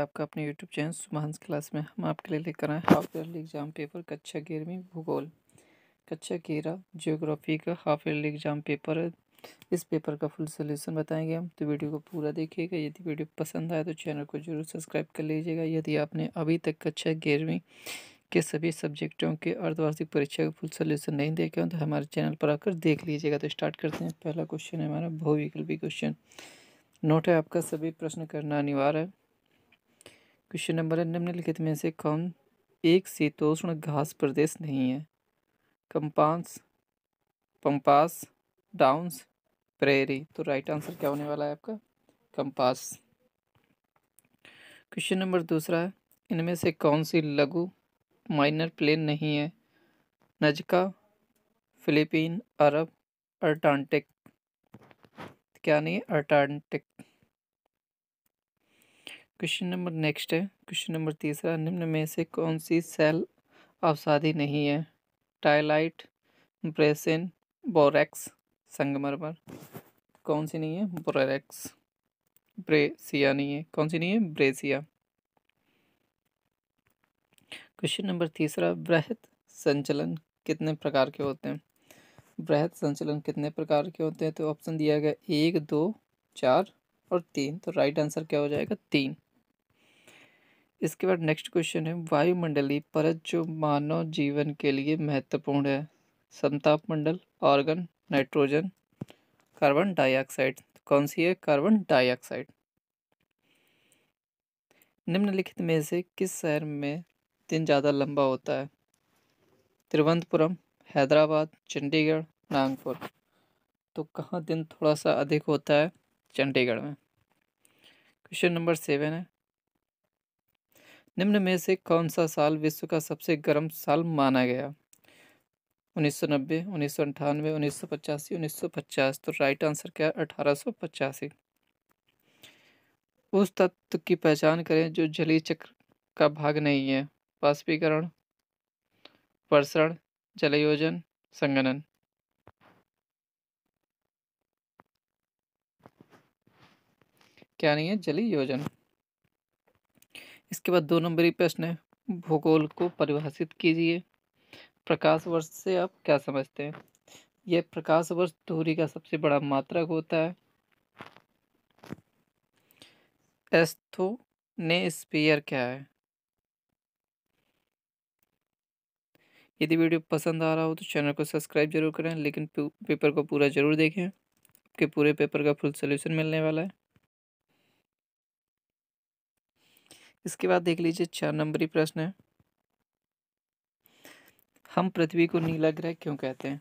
है आपका अपने यूट्यूब चैनल सुबहानस क्लास में हम आपके लिए लेकर आए हाफ ईयरली एग्ज़ाम पेपर कक्षा ग्यारहवीं भूगोल कक्षा ग्यारह जियोग्राफी का हाफ ईयरली एग्ज़ाम पेपर है इस पेपर का फुल सोल्यूशन बताएंगे हम तो वीडियो को पूरा देखिएगा यदि वीडियो पसंद आए तो चैनल को जरूर सब्सक्राइब कर लीजिएगा यदि आपने अभी तक कक्षा ग्यारहवीं के सभी सब्जेक्टों के अर्धवार्षिक परीक्षा का फुल सोल्यूशन नहीं देखे हो तो हमारे चैनल पर आकर देख लीजिएगा तो स्टार्ट करते हैं पहला क्वेश्चन है हमारा बहुविकल्पी क्वेश्चन नोट है आपका सभी प्रश्न करना अनिवार्य है क्वेश्चन नंबर है निम्नलिखित में से कौन एक शीतोष्ण घास प्रदेश नहीं है कंपास पंपास डाउंस प्रेरी तो राइट आंसर क्या होने वाला है आपका कंपास क्वेश्चन नंबर दूसरा है इनमें से कौन सी लघु माइनर प्लेन नहीं है नजका फिलीपीन अरब अर्टांटिक क्या नहीं अर्टांटिक क्वेश्चन नंबर नेक्स्ट है क्वेश्चन नंबर तीसरा निम्न में से कौन सी सेल अवसादी नहीं है टाइलाइट ब्रेसिन बोरेक्स संगमरमर कौन सी नहीं है बोरेक्स ब्रेसिया नहीं है कौन सी नहीं है ब्रेसिया क्वेश्चन नंबर तीसरा बृहत संचलन कितने प्रकार के होते हैं बृहत संचलन कितने प्रकार के होते हैं तो ऑप्शन दिया गया एक दो चार और तीन तो राइट आंसर क्या हो जाएगा तीन इसके बाद नेक्स्ट क्वेश्चन है वायुमंडली परत जो मानव जीवन के लिए महत्वपूर्ण है संताप मंडल ऑर्गन नाइट्रोजन कार्बन डाइऑक्साइड तो कौन सी है कार्बन डाइऑक्साइड निम्नलिखित में से किस शहर में दिन ज़्यादा लंबा होता है तिरुवनंतपुरम हैदराबाद चंडीगढ़ नागपुर तो कहाँ दिन थोड़ा सा अधिक होता है चंडीगढ़ में क्वेश्चन नंबर सेवन है निम्न में से कौन सा साल विश्व का सबसे गर्म साल माना गया 1990, 1998, 1985, 1950 तो राइट आंसर क्या है अठारह उस तत्व की पहचान करें जो जलीय चक्र का भाग नहीं है वाष्पीकरण वर्षण जलयोजन संगणन क्या नहीं है योजना इसके बाद दो नंबरी प्रश्न है भूगोल को परिभाषित कीजिए प्रकाश वर्ष से आप क्या समझते हैं यह प्रकाश वर्ष दूरी का सबसे बड़ा मात्रक होता है एस्थो ने स्पीयर क्या है यदि वीडियो पसंद आ रहा हो तो चैनल को सब्सक्राइब जरूर करें लेकिन पेपर को पूरा जरूर देखें आपके पूरे पेपर का फुल सोल्यूशन मिलने वाला है इसके बाद देख लीजिए चार नंबरी प्रश्न है हम पृथ्वी को नीला ग्रह क्यों कहते हैं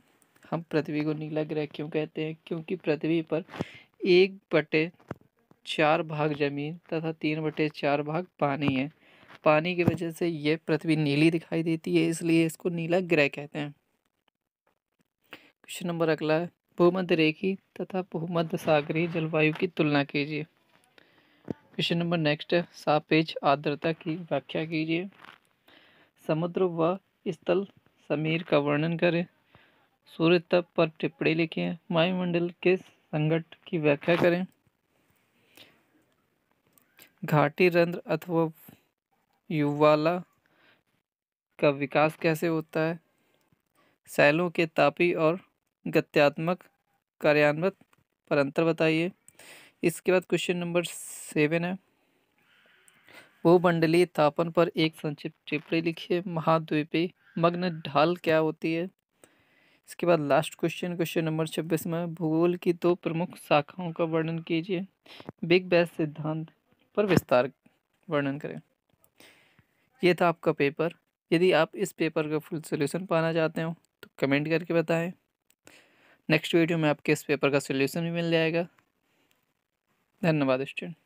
हम पृथ्वी को नीला ग्रह क्यों कहते हैं क्योंकि पृथ्वी पर एक बटे चार भाग जमीन तथा तीन बटे चार भाग पानी है पानी की वजह से यह पृथ्वी नीली दिखाई देती है इसलिए इसको नीला ग्रह कहते हैं क्वेश्चन नंबर अगला भूमध्य रेखी तथा भूमध्य सागरी जलवायु की तुलना कीजिए क्वेश्चन नंबर नेक्स्ट है पेज आर्द्रता की व्याख्या कीजिए समुद्र व स्थल समीर का वर्णन करें सूर्य तप पर टिप्पणी लिखें वायुमंडल के संगठ की व्याख्या करें घाटी रंध्र अथवा युवाला का विकास कैसे होता है सैलों के तापी और गत्यात्मक कार्यान्वित पर अंतर बताइए इसके बाद क्वेश्चन नंबर सेवन है भूमंडलीय तापन पर एक संक्षिप्त टिप्पणी लिखिए महाद्वीपी मग्न ढाल क्या होती है इसके बाद लास्ट क्वेश्चन क्वेश्चन नंबर छब्बीस में भूगोल की दो प्रमुख शाखाओं का वर्णन कीजिए बिग बैस सिद्धांत पर विस्तार वर्णन करें यह था आपका पेपर यदि आप इस पेपर का फुल सोल्यूशन पाना चाहते हो तो कमेंट करके बताएं नेक्स्ट वीडियो में आपके इस पेपर का सोल्यूशन भी मिल जाएगा धन्यवाद स्टूडेंट